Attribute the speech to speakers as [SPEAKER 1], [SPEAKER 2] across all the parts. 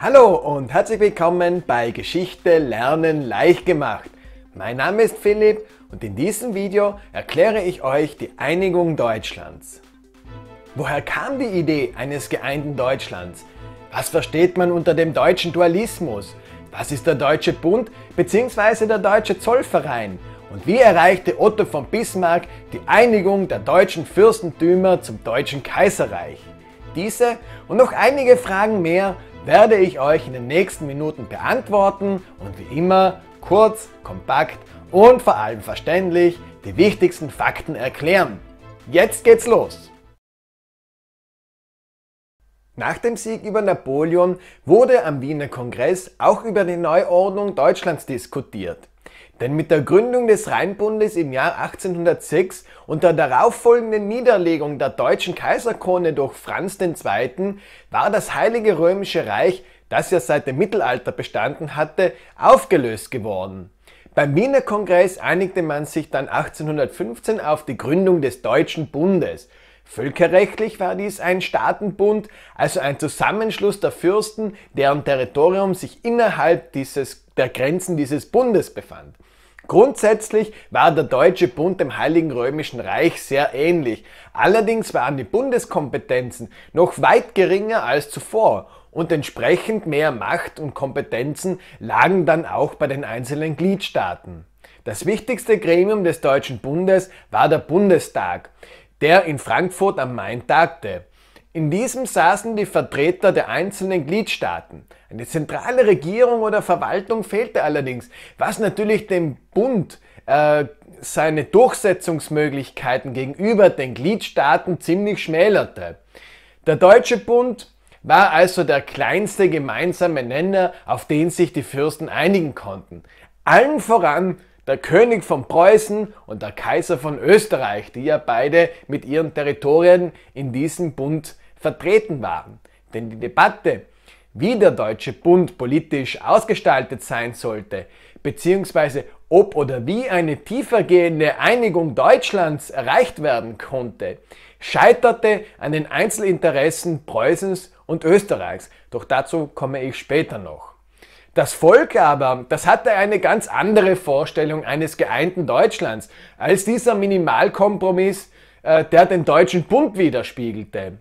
[SPEAKER 1] Hallo und herzlich willkommen bei Geschichte lernen leicht gemacht. Mein Name ist Philipp und in diesem Video erkläre ich euch die Einigung Deutschlands. Woher kam die Idee eines geeinten Deutschlands? Was versteht man unter dem deutschen Dualismus? Was ist der Deutsche Bund bzw. der Deutsche Zollverein? Und wie erreichte Otto von Bismarck die Einigung der deutschen Fürstentümer zum Deutschen Kaiserreich? Diese und noch einige Fragen mehr werde ich euch in den nächsten Minuten beantworten und wie immer kurz, kompakt und vor allem verständlich die wichtigsten Fakten erklären. Jetzt geht's los! Nach dem Sieg über Napoleon wurde am Wiener Kongress auch über die Neuordnung Deutschlands diskutiert. Denn mit der Gründung des Rheinbundes im Jahr 1806 und der darauffolgenden Niederlegung der deutschen Kaiserkrone durch Franz II. war das Heilige Römische Reich, das ja seit dem Mittelalter bestanden hatte, aufgelöst geworden. Beim Wiener Kongress einigte man sich dann 1815 auf die Gründung des Deutschen Bundes. Völkerrechtlich war dies ein Staatenbund, also ein Zusammenschluss der Fürsten, deren Territorium sich innerhalb dieses der Grenzen dieses Bundes befand. Grundsätzlich war der Deutsche Bund dem Heiligen Römischen Reich sehr ähnlich. Allerdings waren die Bundeskompetenzen noch weit geringer als zuvor und entsprechend mehr Macht und Kompetenzen lagen dann auch bei den einzelnen Gliedstaaten. Das wichtigste Gremium des Deutschen Bundes war der Bundestag, der in Frankfurt am Main tagte. In diesem saßen die Vertreter der einzelnen Gliedstaaten. Eine zentrale Regierung oder Verwaltung fehlte allerdings, was natürlich dem Bund äh, seine Durchsetzungsmöglichkeiten gegenüber den Gliedstaaten ziemlich schmälerte. Der Deutsche Bund war also der kleinste gemeinsame Nenner, auf den sich die Fürsten einigen konnten. Allen voran der König von Preußen und der Kaiser von Österreich, die ja beide mit ihren Territorien in diesem Bund vertreten waren. Denn die Debatte, wie der Deutsche Bund politisch ausgestaltet sein sollte, beziehungsweise ob oder wie eine tiefergehende Einigung Deutschlands erreicht werden konnte, scheiterte an den Einzelinteressen Preußens und Österreichs. Doch dazu komme ich später noch. Das Volk aber, das hatte eine ganz andere Vorstellung eines geeinten Deutschlands als dieser Minimalkompromiss, äh, der den Deutschen Bund widerspiegelte.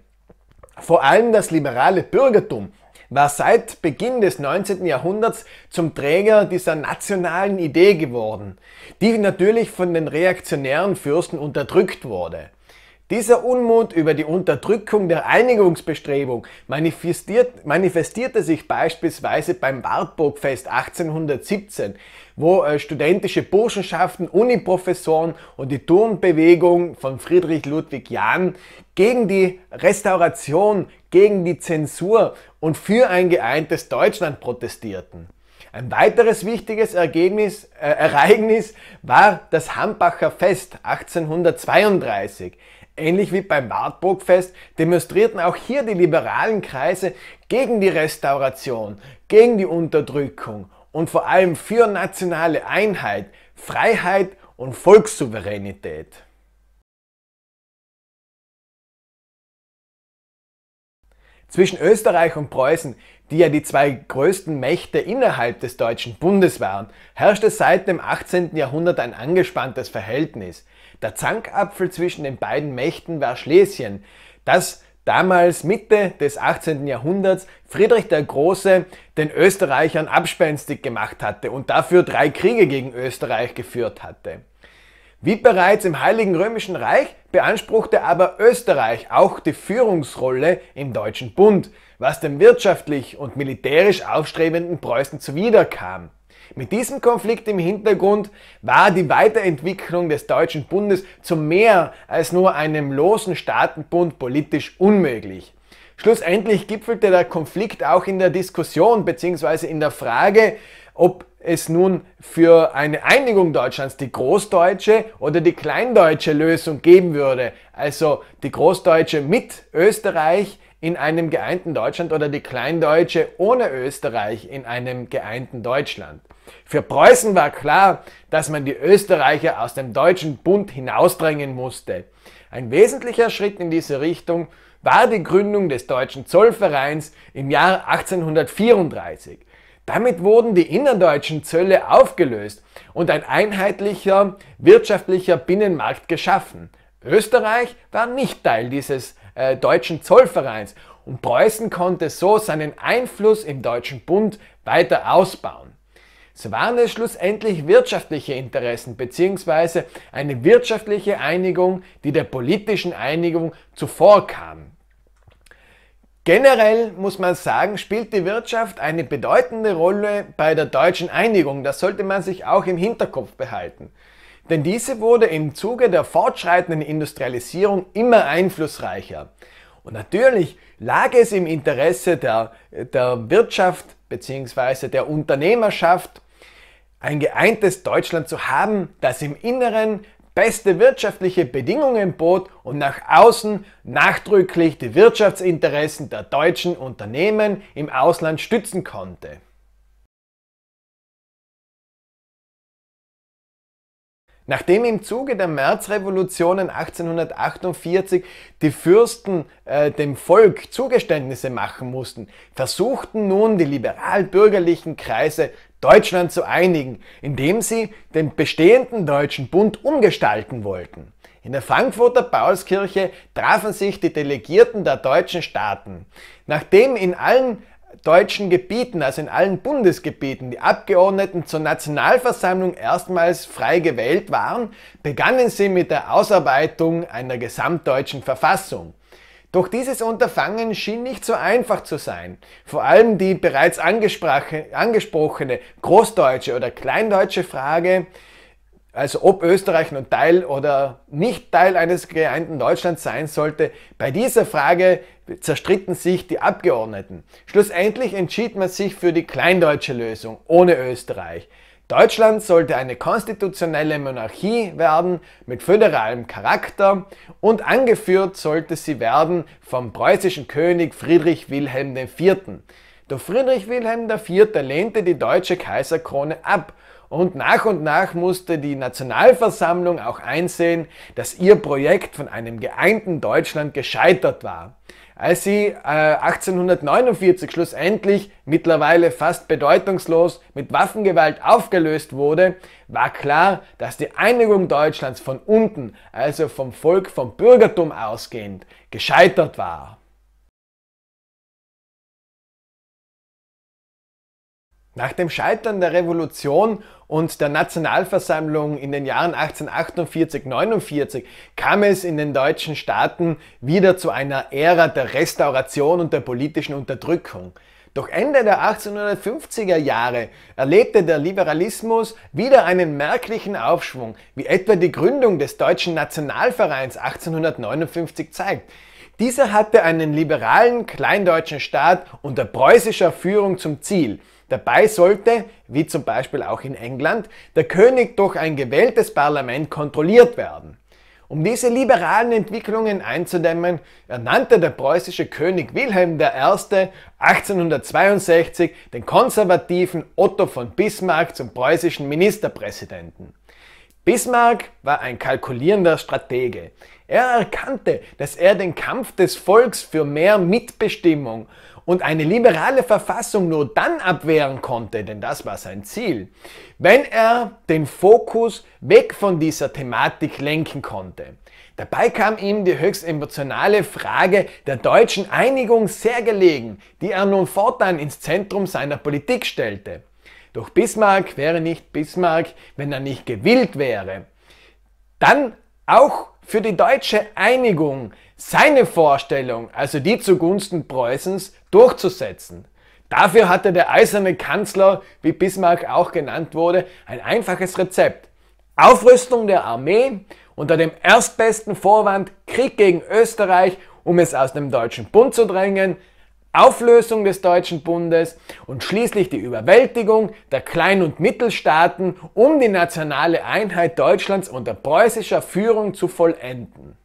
[SPEAKER 1] Vor allem das liberale Bürgertum war seit Beginn des 19. Jahrhunderts zum Träger dieser nationalen Idee geworden, die natürlich von den reaktionären Fürsten unterdrückt wurde. Dieser Unmut über die Unterdrückung der Einigungsbestrebung manifestiert, manifestierte sich beispielsweise beim Wartburgfest 1817, wo äh, studentische Burschenschaften, Uniprofessoren und die Turmbewegung von Friedrich Ludwig Jahn gegen die Restauration, gegen die Zensur und für ein geeintes Deutschland protestierten. Ein weiteres wichtiges Ergebnis, äh, Ereignis war das Hambacher Fest 1832. Ähnlich wie beim Wartburgfest demonstrierten auch hier die liberalen Kreise gegen die Restauration, gegen die Unterdrückung und vor allem für nationale Einheit, Freiheit und Volkssouveränität. Zwischen Österreich und Preußen, die ja die zwei größten Mächte innerhalb des Deutschen Bundes waren, herrschte seit dem 18. Jahrhundert ein angespanntes Verhältnis. Der Zankapfel zwischen den beiden Mächten war Schlesien, das damals Mitte des 18. Jahrhunderts Friedrich der Große den Österreichern abspenstig gemacht hatte und dafür drei Kriege gegen Österreich geführt hatte. Wie bereits im Heiligen Römischen Reich beanspruchte aber Österreich auch die Führungsrolle im Deutschen Bund, was dem wirtschaftlich und militärisch aufstrebenden Preußen zuwiderkam. Mit diesem Konflikt im Hintergrund war die Weiterentwicklung des Deutschen Bundes zu mehr als nur einem losen Staatenbund politisch unmöglich. Schlussendlich gipfelte der Konflikt auch in der Diskussion bzw. in der Frage, ob es nun für eine Einigung Deutschlands die großdeutsche oder die kleindeutsche Lösung geben würde. Also die großdeutsche mit Österreich, in einem geeinten Deutschland oder die Kleindeutsche ohne Österreich in einem geeinten Deutschland. Für Preußen war klar, dass man die Österreicher aus dem deutschen Bund hinausdrängen musste. Ein wesentlicher Schritt in diese Richtung war die Gründung des Deutschen Zollvereins im Jahr 1834. Damit wurden die innerdeutschen Zölle aufgelöst und ein einheitlicher wirtschaftlicher Binnenmarkt geschaffen. Österreich war nicht Teil dieses äh, deutschen Zollvereins und Preußen konnte so seinen Einfluss im Deutschen Bund weiter ausbauen. So waren es schlussendlich wirtschaftliche Interessen bzw. eine wirtschaftliche Einigung, die der politischen Einigung zuvorkam. Generell muss man sagen, spielt die Wirtschaft eine bedeutende Rolle bei der deutschen Einigung. Das sollte man sich auch im Hinterkopf behalten denn diese wurde im Zuge der fortschreitenden Industrialisierung immer einflussreicher. Und natürlich lag es im Interesse der, der Wirtschaft bzw. der Unternehmerschaft, ein geeintes Deutschland zu haben, das im Inneren beste wirtschaftliche Bedingungen bot und nach außen nachdrücklich die Wirtschaftsinteressen der deutschen Unternehmen im Ausland stützen konnte. Nachdem im Zuge der Märzrevolutionen 1848 die Fürsten äh, dem Volk Zugeständnisse machen mussten, versuchten nun die liberal-bürgerlichen Kreise Deutschland zu einigen, indem sie den bestehenden Deutschen Bund umgestalten wollten. In der Frankfurter Paulskirche trafen sich die Delegierten der deutschen Staaten. Nachdem in allen deutschen Gebieten, also in allen Bundesgebieten, die Abgeordneten zur Nationalversammlung erstmals frei gewählt waren, begannen sie mit der Ausarbeitung einer gesamtdeutschen Verfassung. Doch dieses Unterfangen schien nicht so einfach zu sein. Vor allem die bereits angesprochene großdeutsche oder kleindeutsche Frage also ob Österreich nun Teil oder nicht Teil eines geeinten Deutschlands sein sollte, bei dieser Frage zerstritten sich die Abgeordneten. Schlussendlich entschied man sich für die kleindeutsche Lösung ohne Österreich. Deutschland sollte eine konstitutionelle Monarchie werden mit föderalem Charakter und angeführt sollte sie werden vom preußischen König Friedrich Wilhelm IV. Doch Friedrich Wilhelm IV. lehnte die deutsche Kaiserkrone ab und nach und nach musste die Nationalversammlung auch einsehen, dass ihr Projekt von einem geeinten Deutschland gescheitert war. Als sie äh, 1849 schlussendlich, mittlerweile fast bedeutungslos, mit Waffengewalt aufgelöst wurde, war klar, dass die Einigung Deutschlands von unten, also vom Volk, vom Bürgertum ausgehend, gescheitert war. Nach dem Scheitern der Revolution und der Nationalversammlung in den Jahren 1848-49 kam es in den deutschen Staaten wieder zu einer Ära der Restauration und der politischen Unterdrückung. Doch Ende der 1850er Jahre erlebte der Liberalismus wieder einen merklichen Aufschwung, wie etwa die Gründung des Deutschen Nationalvereins 1859 zeigt. Dieser hatte einen liberalen kleindeutschen Staat unter preußischer Führung zum Ziel – Dabei sollte, wie zum Beispiel auch in England, der König durch ein gewähltes Parlament kontrolliert werden. Um diese liberalen Entwicklungen einzudämmen, ernannte der preußische König Wilhelm I. 1862 den konservativen Otto von Bismarck zum preußischen Ministerpräsidenten. Bismarck war ein kalkulierender Stratege. Er erkannte, dass er den Kampf des Volks für mehr Mitbestimmung und eine liberale Verfassung nur dann abwehren konnte, denn das war sein Ziel, wenn er den Fokus weg von dieser Thematik lenken konnte. Dabei kam ihm die höchst emotionale Frage der deutschen Einigung sehr gelegen, die er nun fortan ins Zentrum seiner Politik stellte. Doch Bismarck wäre nicht Bismarck, wenn er nicht gewillt wäre. Dann auch für die deutsche Einigung seine Vorstellung, also die zugunsten Preußens, durchzusetzen. Dafür hatte der eiserne Kanzler, wie Bismarck auch genannt wurde, ein einfaches Rezept. Aufrüstung der Armee unter dem erstbesten Vorwand Krieg gegen Österreich, um es aus dem Deutschen Bund zu drängen, Auflösung des Deutschen Bundes und schließlich die Überwältigung der Klein- und Mittelstaaten, um die nationale Einheit Deutschlands unter preußischer Führung zu vollenden.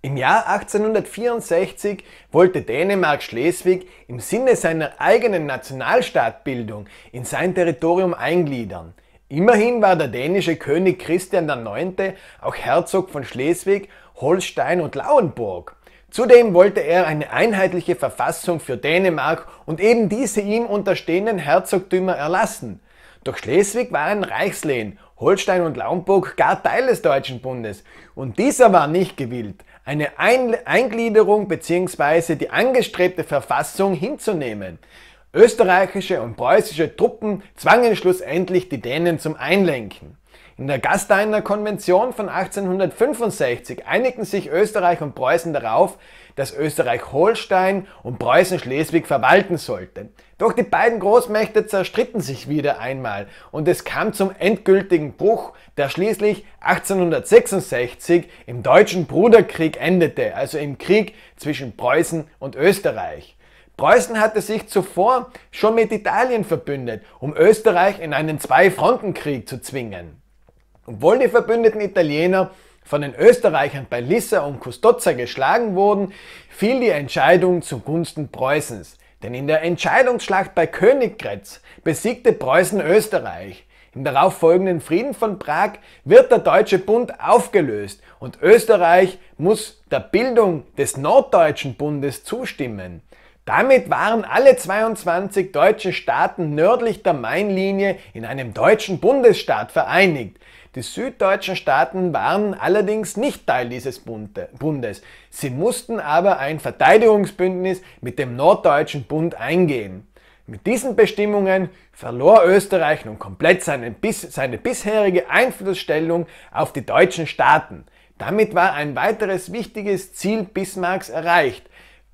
[SPEAKER 1] Im Jahr 1864 wollte Dänemark Schleswig im Sinne seiner eigenen Nationalstaatbildung in sein Territorium eingliedern. Immerhin war der dänische König Christian IX. auch Herzog von Schleswig Holstein und Lauenburg. Zudem wollte er eine einheitliche Verfassung für Dänemark und eben diese ihm unterstehenden Herzogtümer erlassen. Doch Schleswig war ein Reichslehen, Holstein und Lauenburg gar Teil des Deutschen Bundes und dieser war nicht gewillt, eine Eingliederung bzw. die angestrebte Verfassung hinzunehmen. Österreichische und preußische Truppen zwangen schlussendlich die Dänen zum Einlenken. In der Gasteiner Konvention von 1865 einigten sich Österreich und Preußen darauf, dass Österreich-Holstein und Preußen-Schleswig verwalten sollte. Doch die beiden Großmächte zerstritten sich wieder einmal und es kam zum endgültigen Bruch, der schließlich 1866 im Deutschen Bruderkrieg endete, also im Krieg zwischen Preußen und Österreich. Preußen hatte sich zuvor schon mit Italien verbündet, um Österreich in einen Zwei-Fronten-Krieg zu zwingen. Obwohl die verbündeten Italiener von den Österreichern bei Lissa und Custozza geschlagen wurden, fiel die Entscheidung zugunsten Preußens. Denn in der Entscheidungsschlacht bei Königgrätz besiegte Preußen Österreich. Im darauffolgenden Frieden von Prag wird der Deutsche Bund aufgelöst und Österreich muss der Bildung des Norddeutschen Bundes zustimmen. Damit waren alle 22 deutschen Staaten nördlich der Mainlinie in einem deutschen Bundesstaat vereinigt. Die süddeutschen Staaten waren allerdings nicht Teil dieses Bundes. Sie mussten aber ein Verteidigungsbündnis mit dem Norddeutschen Bund eingehen. Mit diesen Bestimmungen verlor Österreich nun komplett seine, seine bisherige Einflussstellung auf die deutschen Staaten. Damit war ein weiteres wichtiges Ziel Bismarcks erreicht.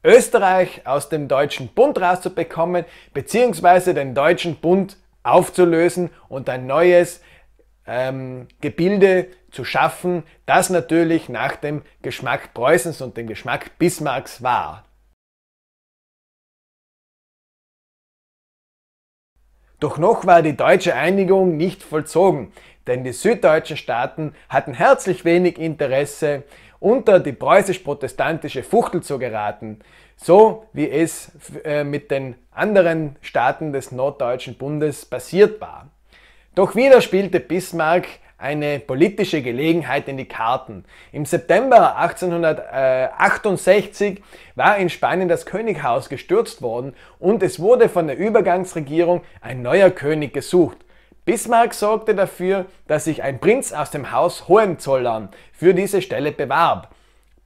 [SPEAKER 1] Österreich aus dem Deutschen Bund rauszubekommen, beziehungsweise den Deutschen Bund aufzulösen und ein neues ähm, Gebilde zu schaffen, das natürlich nach dem Geschmack Preußens und dem Geschmack Bismarcks war. Doch noch war die deutsche Einigung nicht vollzogen, denn die süddeutschen Staaten hatten herzlich wenig Interesse, unter die preußisch-protestantische Fuchtel zu geraten, so wie es äh, mit den anderen Staaten des norddeutschen Bundes passiert war. Doch wieder spielte Bismarck eine politische Gelegenheit in die Karten. Im September 1868 war in Spanien das Könighaus gestürzt worden und es wurde von der Übergangsregierung ein neuer König gesucht. Bismarck sorgte dafür, dass sich ein Prinz aus dem Haus Hohenzollern für diese Stelle bewarb.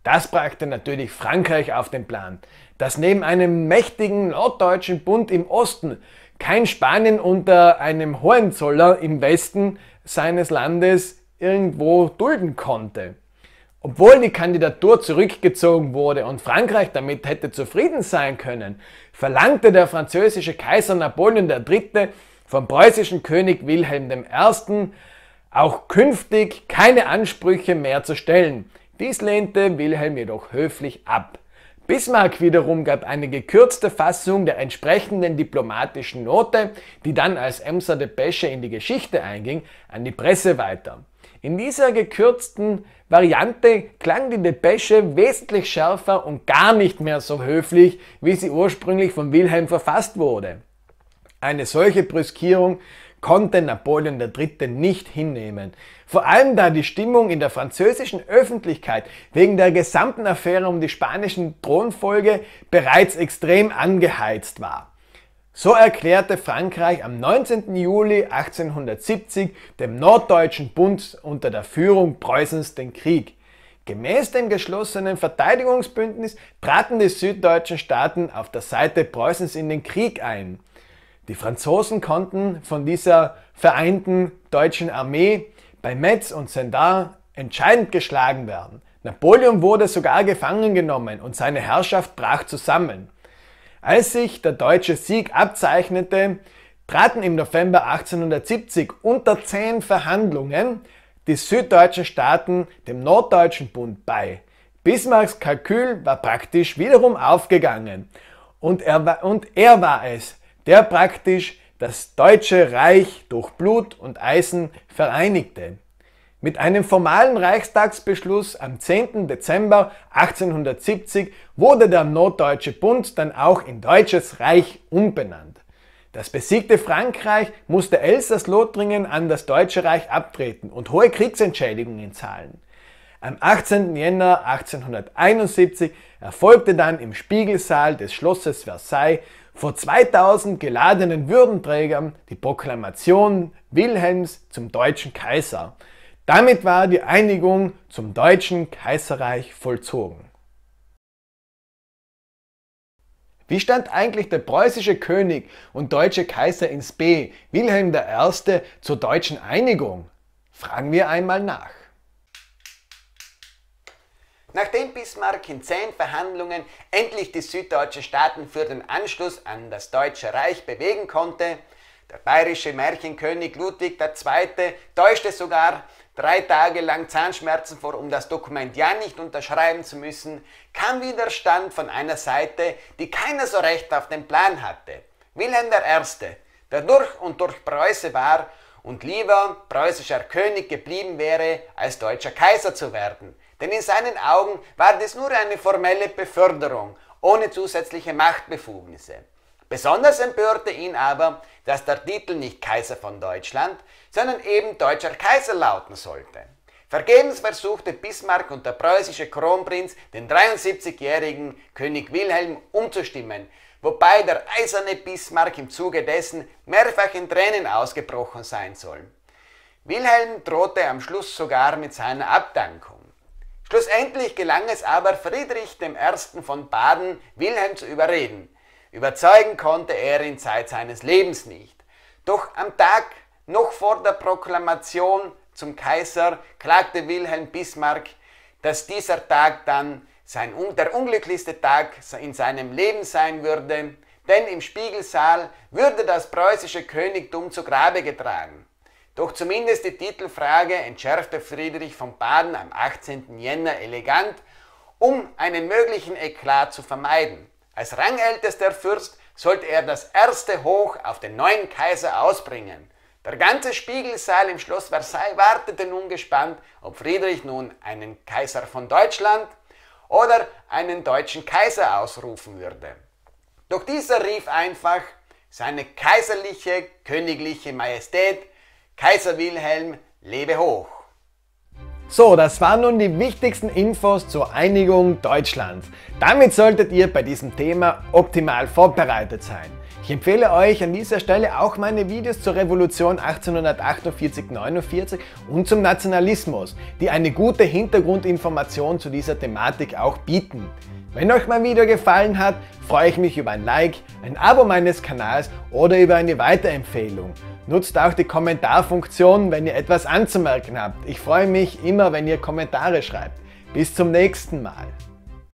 [SPEAKER 1] Das brachte natürlich Frankreich auf den Plan, das neben einem mächtigen norddeutschen Bund im Osten kein Spanien unter einem Hohenzoller im Westen seines Landes irgendwo dulden konnte. Obwohl die Kandidatur zurückgezogen wurde und Frankreich damit hätte zufrieden sein können, verlangte der französische Kaiser Napoleon III. vom preußischen König Wilhelm I. auch künftig keine Ansprüche mehr zu stellen. Dies lehnte Wilhelm jedoch höflich ab. Bismarck wiederum gab eine gekürzte Fassung der entsprechenden diplomatischen Note, die dann als Emser Depesche in die Geschichte einging, an die Presse weiter. In dieser gekürzten Variante klang die Depesche wesentlich schärfer und gar nicht mehr so höflich, wie sie ursprünglich von Wilhelm verfasst wurde. Eine solche Brüskierung konnte Napoleon III. nicht hinnehmen. Vor allem da die Stimmung in der französischen Öffentlichkeit wegen der gesamten Affäre um die spanischen Thronfolge bereits extrem angeheizt war. So erklärte Frankreich am 19. Juli 1870 dem Norddeutschen Bund unter der Führung Preußens den Krieg. Gemäß dem geschlossenen Verteidigungsbündnis traten die süddeutschen Staaten auf der Seite Preußens in den Krieg ein. Die Franzosen konnten von dieser vereinten deutschen Armee bei Metz und Sendar entscheidend geschlagen werden. Napoleon wurde sogar gefangen genommen und seine Herrschaft brach zusammen. Als sich der deutsche Sieg abzeichnete, traten im November 1870 unter zehn Verhandlungen die süddeutschen Staaten dem Norddeutschen Bund bei. Bismarcks Kalkül war praktisch wiederum aufgegangen und er war, und er war es, der praktisch das Deutsche Reich durch Blut und Eisen vereinigte. Mit einem formalen Reichstagsbeschluss am 10. Dezember 1870 wurde der Norddeutsche Bund dann auch in Deutsches Reich umbenannt. Das besiegte Frankreich musste Elsass-Lothringen an das Deutsche Reich abtreten und hohe Kriegsentschädigungen zahlen. Am 18. Jänner 1871 erfolgte dann im Spiegelsaal des Schlosses Versailles vor 2000 geladenen Würdenträgern die Proklamation Wilhelms zum deutschen Kaiser. Damit war die Einigung zum deutschen Kaiserreich vollzogen. Wie stand eigentlich der preußische König und deutsche Kaiser ins B, Wilhelm I., zur deutschen Einigung? Fragen wir einmal nach.
[SPEAKER 2] Nachdem Bismarck in zehn Verhandlungen endlich die süddeutschen Staaten für den Anschluss an das Deutsche Reich bewegen konnte, der bayerische Märchenkönig Ludwig II. täuschte sogar drei Tage lang Zahnschmerzen vor, um das Dokument ja nicht unterschreiben zu müssen, kam Widerstand von einer Seite, die keiner so recht auf den Plan hatte. Wilhelm I., der durch und durch Preuße war und lieber preußischer König geblieben wäre, als deutscher Kaiser zu werden. Denn in seinen Augen war dies nur eine formelle Beförderung ohne zusätzliche Machtbefugnisse. Besonders empörte ihn aber, dass der Titel nicht Kaiser von Deutschland, sondern eben deutscher Kaiser lauten sollte. Vergebens versuchte Bismarck und der preußische Kronprinz, den 73-jährigen König Wilhelm umzustimmen, wobei der eiserne Bismarck im Zuge dessen mehrfach in Tränen ausgebrochen sein soll. Wilhelm drohte am Schluss sogar mit seiner Abdankung. Schlussendlich gelang es aber Friedrich I. von Baden, Wilhelm zu überreden. Überzeugen konnte er in Zeit seines Lebens nicht. Doch am Tag noch vor der Proklamation zum Kaiser klagte Wilhelm Bismarck, dass dieser Tag dann sein, der unglücklichste Tag in seinem Leben sein würde, denn im Spiegelsaal würde das preußische Königtum zu Grabe getragen. Doch zumindest die Titelfrage entschärfte Friedrich von Baden am 18. Jänner elegant, um einen möglichen Eklat zu vermeiden. Als rangältester Fürst sollte er das erste Hoch auf den neuen Kaiser ausbringen. Der ganze Spiegelsaal im Schloss Versailles wartete nun gespannt, ob Friedrich nun einen Kaiser von Deutschland oder einen deutschen Kaiser ausrufen würde. Doch dieser rief einfach seine kaiserliche, königliche Majestät Kaiser Wilhelm, lebe hoch!
[SPEAKER 1] So, das waren nun die wichtigsten Infos zur Einigung Deutschlands. Damit solltet ihr bei diesem Thema optimal vorbereitet sein. Ich empfehle euch an dieser Stelle auch meine Videos zur Revolution 1848-49 und zum Nationalismus, die eine gute Hintergrundinformation zu dieser Thematik auch bieten. Wenn euch mein Video gefallen hat, freue ich mich über ein Like, ein Abo meines Kanals oder über eine Weiterempfehlung. Nutzt auch die Kommentarfunktion, wenn ihr etwas anzumerken habt. Ich freue mich immer, wenn ihr Kommentare schreibt. Bis zum nächsten Mal.